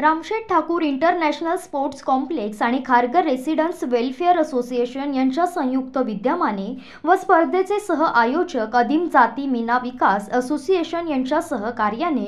Ramsheth Thakur international sports complex आणि Kharghar residents welfare association यांच्या संयुक्त विद्यमाने व स्पर्धेचे सह आयोजक आदिम जाती मीना विकास असोसिएशन यांच्या सहकार्याने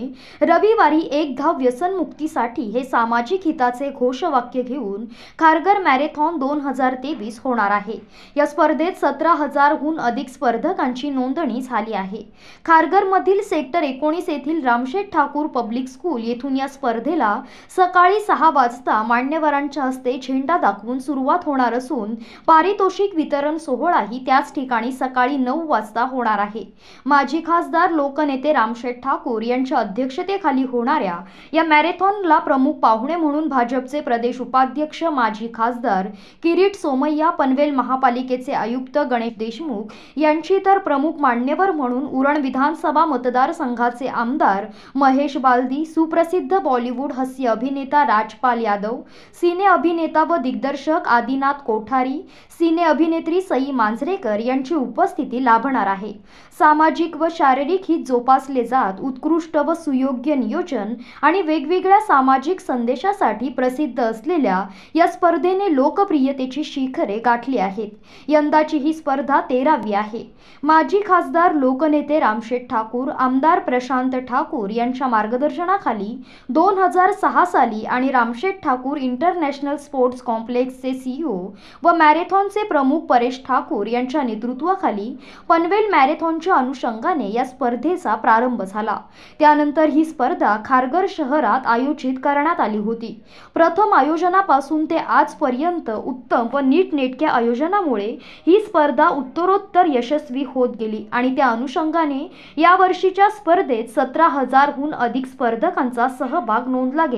रविवारी एक धाव व्यसनमुक्तीसाठी हे सामाजिक हिताचे घोषवाक्य घेऊन खारघर मॅरेथॉन दोन हजार तेवीस होणार आहे या स्पर्धेत सतरा हजारहून अधिक स्पर्धकांची नोंदणी झाली आहे खारघरमधील सेक्टर एकोणीस येथील रामशेठ ठाकूर पब्लिक स्कूल येथून या स्पर्धेला सकाळी सहा वाजता मान्यवरांच्या हस्ते झेंडा दाखवून सुरुवात होणार असून पारितोषिक वितरण सोहळाही त्याच ठिकाणी सकाळी नऊ वाजता होणार आहे माजी खासदार लोकनेते रामशेठ ठाकूर यांच्या अध्यक्षतेखाली होणाऱ्या या मॅरेथॉनला प्रमुख पाहुणे म्हणून भाजपचे प्रदेश उपाध्यक्ष माजी खासदार किरीट सोमय्या पनवेल महापालिकेचे आयुक्त गणेश देशमुख यांची तर प्रमुख मान्यवर म्हणून उरण विधानसभा मतदारसंघाचे आमदार महेश बालदी सुप्रसिद्ध बॉलिवूड हस्य अभिनेता राजपाल यादव सिने अभिनेता व दिग्दर्शक आदिनाथ कोठारी सिने अभिनेत्री सई मांजरेकर यांची उपस्थिती लाभणार आहे सामाजिक व शारीरिक हित जोपासले जात उत्कृष्ट व सुयोग्य नियोजन आणि वेगवेगळ्या सामाजिक संदेशासाठी प्रसिद्ध असलेल्या या स्पर्धेने लोकप्रियतेची शिखरे गाठली आहेत यंदाची ही स्पर्धा तेरावी आहे माजी खासदार लोकनेते रामशेठ ठाकूर आमदार प्रशांत ठाकूर यांच्या मार्गदर्शनाखाली दोन हजार सहा साली आणि रामशेठ ठाकूर इंटरनॅशनल स्पोर्ट्स कॉम्प्लेक्सचे सीईओ व मॅरेथॉनचे प्रमुख परेश ठाकूर यांच्या नेतृत्वाखाली पनवेल मॅरेथॉनच्या अनुषंगाने या स्पर्धेचा प्रारंभ झाला त्यानंतर ही स्पर्धा खारघर शहरात आयोजित करण्यात आली होती प्रथम आयोजनापासून ते आजपर्यंत उत्तम व नीटनेटक्या आयोजनामुळे ही स्पर्धा उत्तरोत्तर यशस्वी होत गेली आणि त्या अनुषंगाने यावर्षीच्या स्पर्धेत सतरा हजारहून अधिक स्पर्धकांचा सहभाग नोंदला गेला